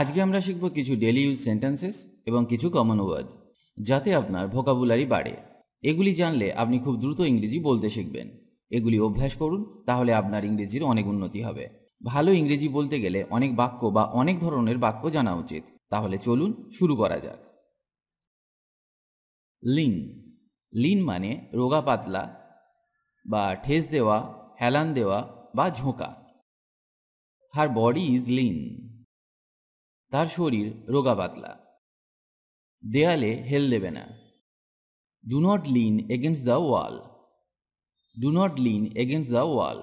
আজকে আমরা শিখব কিছু ডেলি ইউজ সেন্টেন্সেস এবং কিছু কমন ওয়ার্ড যাতে আপনার ভোকাবুলারি বাড়ে এগুলি জানলে আপনি খুব দ্রুত ইংরেজি বলতে শিখবেন এগুলি অভ্যাস করুন তাহলে আপনার ইংরেজির অনেক উন্নতি হবে ভালো ইংরেজি বলতে গেলে অনেক বাক্য বা অনেক ধরনের বাক্য জানা উচিত তাহলে চলুন শুরু করা যাক লিন লিন মানে রোগা পাতলা বা ঠেস দেওয়া হেলান দেওয়া বা ঝোঁকা হার বডি ইজ লিন তার শরীর রোগা পাতলা দেয়ালে হেল দেবে না do not lean against the wall do not lean against the wall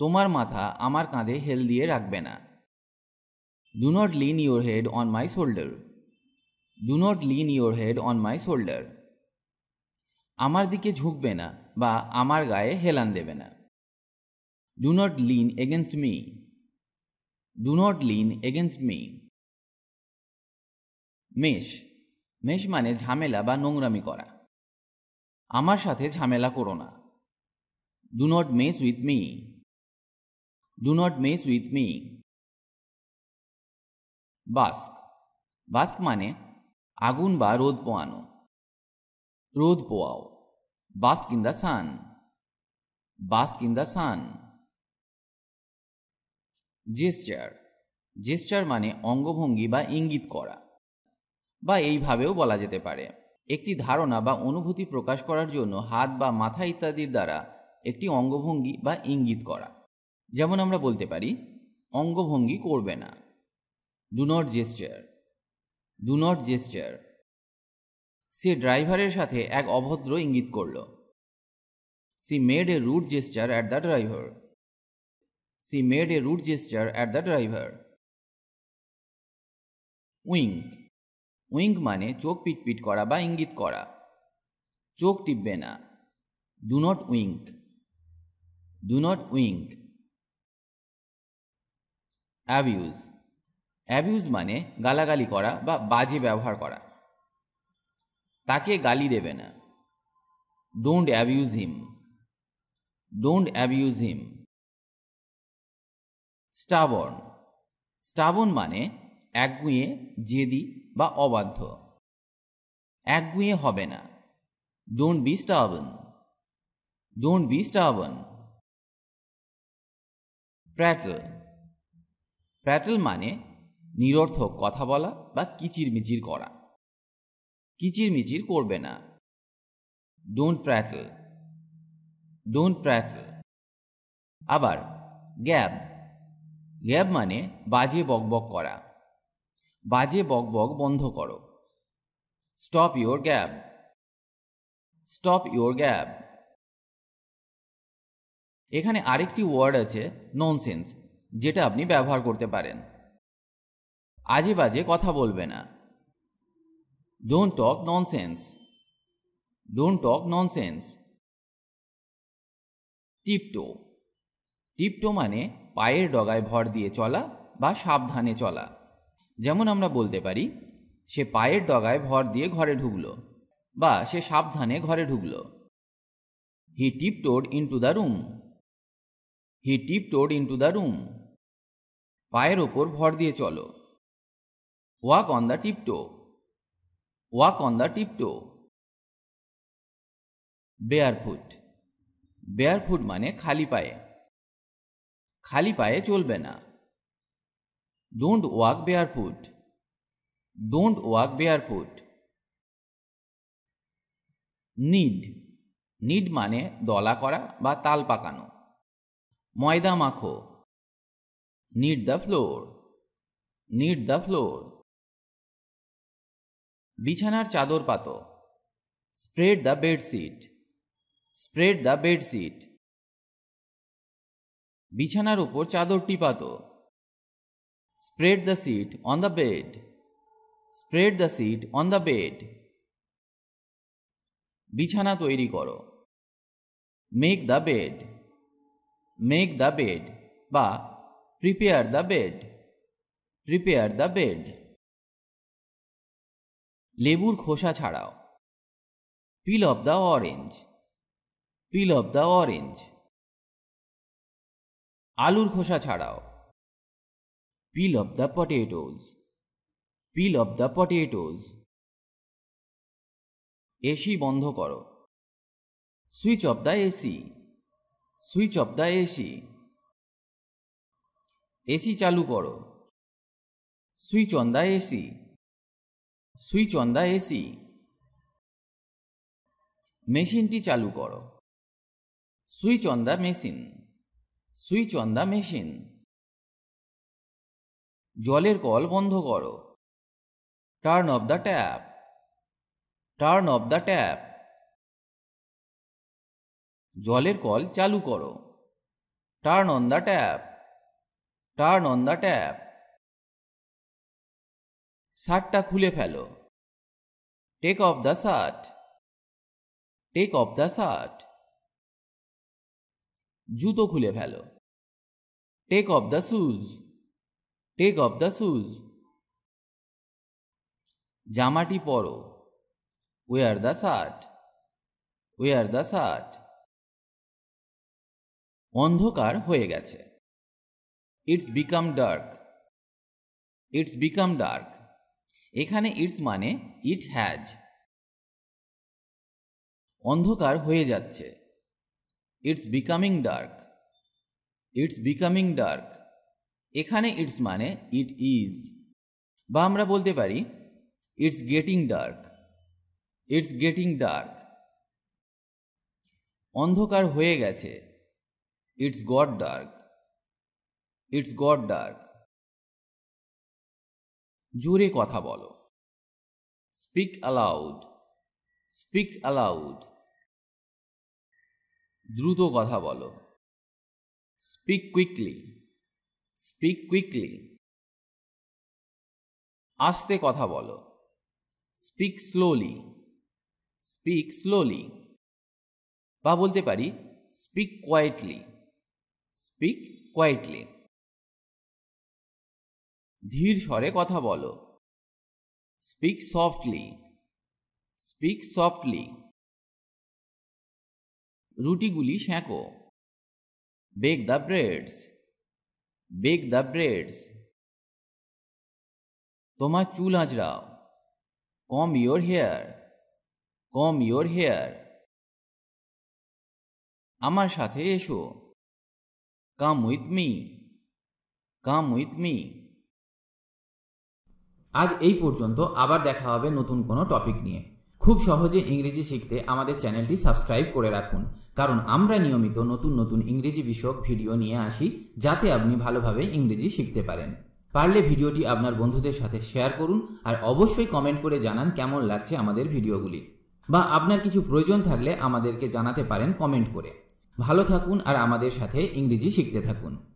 তোমার মাথা আমার কাঁধে হেল দিয়ে রাখবে না do not lean your head on my shoulder do not lean your head on my shoulder আমার দিকে ঝুঁকবে না বা আমার গায়ে হেলান দেবে না do not lean against me do not lean against me mess mess মানে ঝামেলা বা নোংরামি করা আমার সাথে ঝামেলা করো না do not mess with me do not mess with me bask bask মানে আগুন বা রোদ পোয়ানো রোদ পোয়াও বাস্ক in the sun bask in the sun gesture gesture মানে অঙ্গভঙ্গি বা ইঙ্গিত করা বা এইভাবেও বলা যেতে পারে একটি ধারণা বা অনুভূতি প্রকাশ করার জন্য হাত বা মাথা ইত্যাদির দ্বারা একটি অঙ্গভঙ্গি বা ইঙ্গিত করা যেমন আমরা বলতে পারি অঙ্গভঙ্গি করবে না do not gesture do not gesture সে ড্রাইভারের সাথে এক অভদ্র ইঙ্গিত করল she made a rude gesture at the driver she made a rude gesture at the driver. Wink wink মানে চোখ পিটপিট করা বা ইঙ্গিত করা চোখ টিপবে না do not wink do not wink abuse abuse মানে গালাগালি করা বা বাজে ব্যবহার করা তাকে গালি দেবে না don't abuse him don't abuse him stubborn stubborn মানে একগুঁয়ে জেদি বা অবাধ্য একগুঁয়ে হবে না don't be stubborn don't be stubborn prattle prattle মানে নিরর্থক কথা বলা বা কিচিরমিচির করা কিচিরমিচির করবে না ডোন্ট প্র্যাটল ডোন্ট প্র্যাটল আবার গ্যাব গ্যাব মানে বাজে বকবক করা বাজে বকবক বন্ধ করো stop your gab stop your gab এখানে আরেকটি ওয়ার্ড আছে ননসেন্স যেটা আপনি ব্যবহার করতে পারেন আজে বাজে কথা বলবে না don't talk nonsense don't talk nonsense tiptoe tiptoe মানে পায়ের ডগায় ভর দিয়ে চলা বা সাবধানে চলা যেমন আমরা বলতে পারি সে পায়ের ডগায় ভর দিয়ে ঘরে ঢুকলো বা সে সাবধানে ঘরে ঢুকলো he tip in to the room he tip in into the room পায়ের ওপর ভর দিয়ে চলো walk on the tiptoe walk on the tiptoe barefoot barefoot মানে খালি পায়ে খালি পায়ে চলবে না don't walk barefoot don't walk barefoot knead knead মানে দলা করা বা তাল পাকানো ময়দা মাখো knead the flour knead the flour বিছানার চাদর পাতো spread the bedsheet spread the bedsheet বিছানার উপর চাদর টিপাত spread the sheet on the bed spread the sheet on the bed বিছানা তৈরি করো make the bed make the bed বা prepare the bed prepare the bed লেবুর খোসা ছাড়াও peel off the orange peel off the orange আলুর খোসা ছাড়াও peel off the potatoes peel off the potatoes AC বন্ধ করো switch off the AC switch off the AC AC চালু করো switch on the AC switch on the AC মেশিনটি চালু করো switch on the machine switch on the machine জলের কল বন্ধ করো turn off the tap turn off the tap জলের কল চালু করো turn on the tap turn on the tap শার্টটা খুলে ফেলো take off the shirt take off the shirt জুতো খুলে ফেলো take off the shoes take off the shoes জামাটি পরো wear the shirt war the shirt অন্ধকার হয়ে গেছে it's become dark it's become dark এখানে ইটস মানে ইট হ্যাজ অন্ধকার হয়ে যাচ্ছে it's becoming dark it's becoming dark এখানে ইটস মানে ইট ইজ বা আমরা বলতে পারি it's getting dark it's getting dark অন্ধকার হয়ে গেছে it's got dark it's got dark জোরে কথা বলো স্পিক অ্যালাউড স্পিক অ্যালাউড দ্রুত কথা বলো স্পিক কুইকলি স্পিক কুইকলি আস্তে কথা বলো স্পিক স্লোলি স্পিক স্লোলি বা বলতে পারি স্পিক কোয়াইটলি স্পিক কোয়াইটলি ধীর স্বরে কথা বলো স্পিক সফটলি স্পিক সফটলি রুটিগুলি শেঁকো bake the breads bake the breads তোমার চুল আঁচড়াও comb your hair comb your hair আমার সাথে এসো come with me come with me আজ এই পর্যন্ত আবার দেখা হবে নতুন কোনো টপিক নিয়ে খুব সহজে ইংরেজি শিখতে আমাদের চ্যানেলটি সাবস্ক্রাইব করে রাখুন কারণ আমরা নিয়মিত নতুন নতুন ইংরেজি বিষয়ক ভিডিও নিয়ে আসি যাতে আপনি ভালোভাবে ইংরেজি শিখতে পারেন পারলে ভিডিওটি আপনার বন্ধুদের সাথে শেয়ার করুন আর অবশ্যই কমেন্ট করে জানান কেমন লাগছে আমাদের ভিডিওগুলি বা আপনার কিছু প্রয়োজন থাকলে আমাদেরকে জানাতে পারেন কমেন্ট করে ভালো থাকুন আর আমাদের সাথে ইংরেজি শিখতে থাকুন